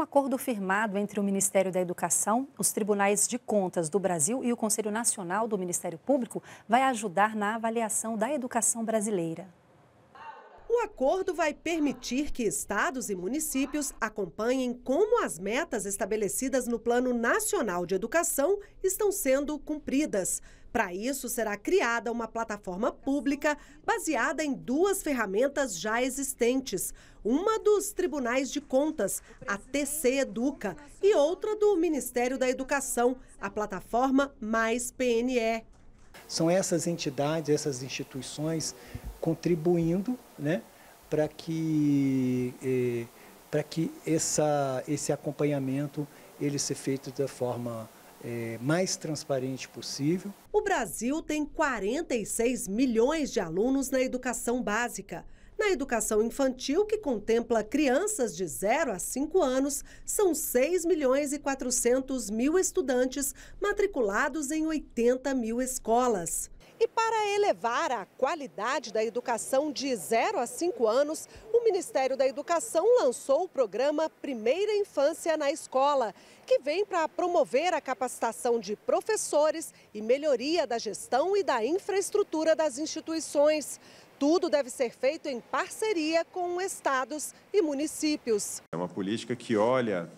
um acordo firmado entre o Ministério da Educação, os Tribunais de Contas do Brasil e o Conselho Nacional do Ministério Público vai ajudar na avaliação da educação brasileira. O acordo vai permitir que estados e municípios acompanhem como as metas estabelecidas no Plano Nacional de Educação estão sendo cumpridas. Para isso, será criada uma plataforma pública baseada em duas ferramentas já existentes: uma dos Tribunais de Contas, a TC Educa, e outra do Ministério da Educação, a plataforma Mais PNE. São essas entidades, essas instituições contribuindo né, para que, eh, para que essa, esse acompanhamento ele ser feito da forma é, mais transparente possível. O Brasil tem 46 milhões de alunos na educação básica. Na educação infantil, que contempla crianças de 0 a 5 anos, são 6 milhões e 400 mil estudantes matriculados em 80 mil escolas. E para elevar a qualidade da educação de 0 a 5 anos, o Ministério da Educação lançou o programa Primeira Infância na Escola, que vem para promover a capacitação de professores e melhoria da gestão e da infraestrutura das instituições. Tudo deve ser feito em parceria com estados e municípios. É uma política que olha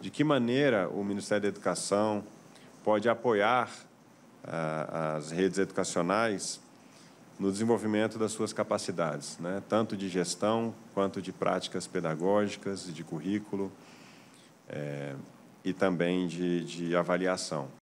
de que maneira o Ministério da Educação pode apoiar ah, as redes educacionais no desenvolvimento das suas capacidades, né? tanto de gestão quanto de práticas pedagógicas, e de currículo é, e também de, de avaliação.